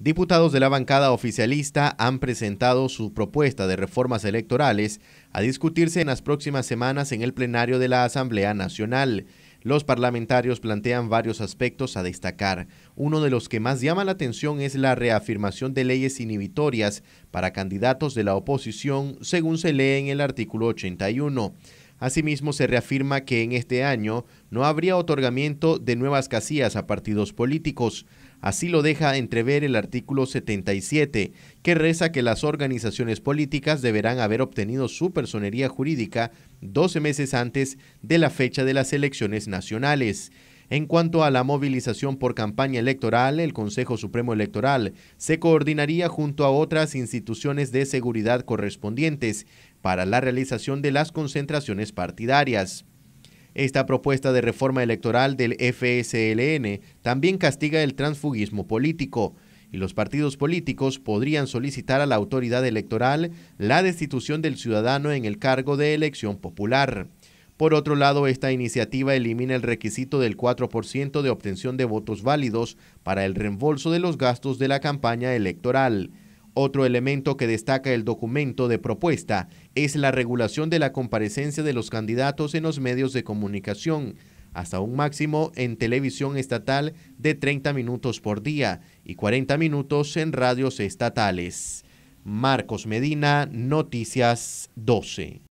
Diputados de la bancada oficialista han presentado su propuesta de reformas electorales a discutirse en las próximas semanas en el plenario de la Asamblea Nacional. Los parlamentarios plantean varios aspectos a destacar. Uno de los que más llama la atención es la reafirmación de leyes inhibitorias para candidatos de la oposición, según se lee en el artículo 81. Asimismo, se reafirma que en este año no habría otorgamiento de nuevas casillas a partidos políticos. Así lo deja entrever el artículo 77, que reza que las organizaciones políticas deberán haber obtenido su personería jurídica 12 meses antes de la fecha de las elecciones nacionales. En cuanto a la movilización por campaña electoral, el Consejo Supremo Electoral se coordinaría junto a otras instituciones de seguridad correspondientes para la realización de las concentraciones partidarias. Esta propuesta de reforma electoral del FSLN también castiga el transfugismo político y los partidos políticos podrían solicitar a la autoridad electoral la destitución del ciudadano en el cargo de elección popular. Por otro lado, esta iniciativa elimina el requisito del 4% de obtención de votos válidos para el reembolso de los gastos de la campaña electoral. Otro elemento que destaca el documento de propuesta es la regulación de la comparecencia de los candidatos en los medios de comunicación, hasta un máximo en televisión estatal de 30 minutos por día y 40 minutos en radios estatales. Marcos Medina, Noticias 12.